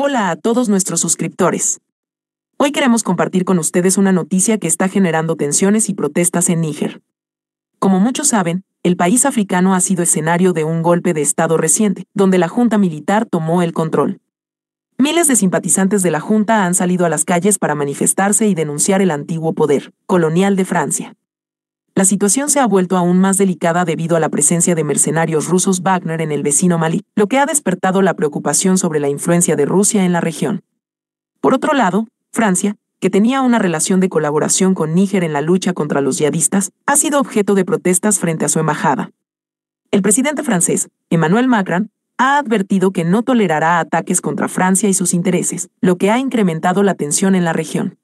Hola a todos nuestros suscriptores. Hoy queremos compartir con ustedes una noticia que está generando tensiones y protestas en Níger. Como muchos saben, el país africano ha sido escenario de un golpe de Estado reciente, donde la Junta Militar tomó el control. Miles de simpatizantes de la Junta han salido a las calles para manifestarse y denunciar el antiguo poder colonial de Francia la situación se ha vuelto aún más delicada debido a la presencia de mercenarios rusos Wagner en el vecino Malí, lo que ha despertado la preocupación sobre la influencia de Rusia en la región. Por otro lado, Francia, que tenía una relación de colaboración con Níger en la lucha contra los yihadistas, ha sido objeto de protestas frente a su embajada. El presidente francés, Emmanuel Macron, ha advertido que no tolerará ataques contra Francia y sus intereses, lo que ha incrementado la tensión en la región.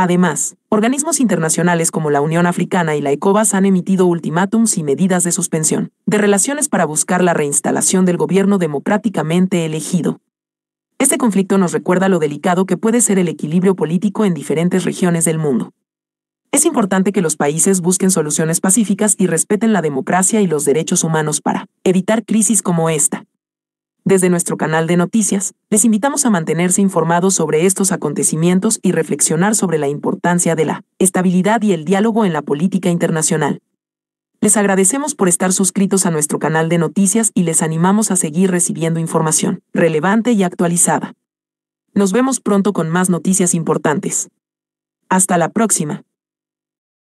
Además, organismos internacionales como la Unión Africana y la ECOVAS han emitido ultimátums y medidas de suspensión de relaciones para buscar la reinstalación del gobierno democráticamente elegido. Este conflicto nos recuerda lo delicado que puede ser el equilibrio político en diferentes regiones del mundo. Es importante que los países busquen soluciones pacíficas y respeten la democracia y los derechos humanos para evitar crisis como esta. Desde nuestro canal de noticias, les invitamos a mantenerse informados sobre estos acontecimientos y reflexionar sobre la importancia de la estabilidad y el diálogo en la política internacional. Les agradecemos por estar suscritos a nuestro canal de noticias y les animamos a seguir recibiendo información relevante y actualizada. Nos vemos pronto con más noticias importantes. Hasta la próxima.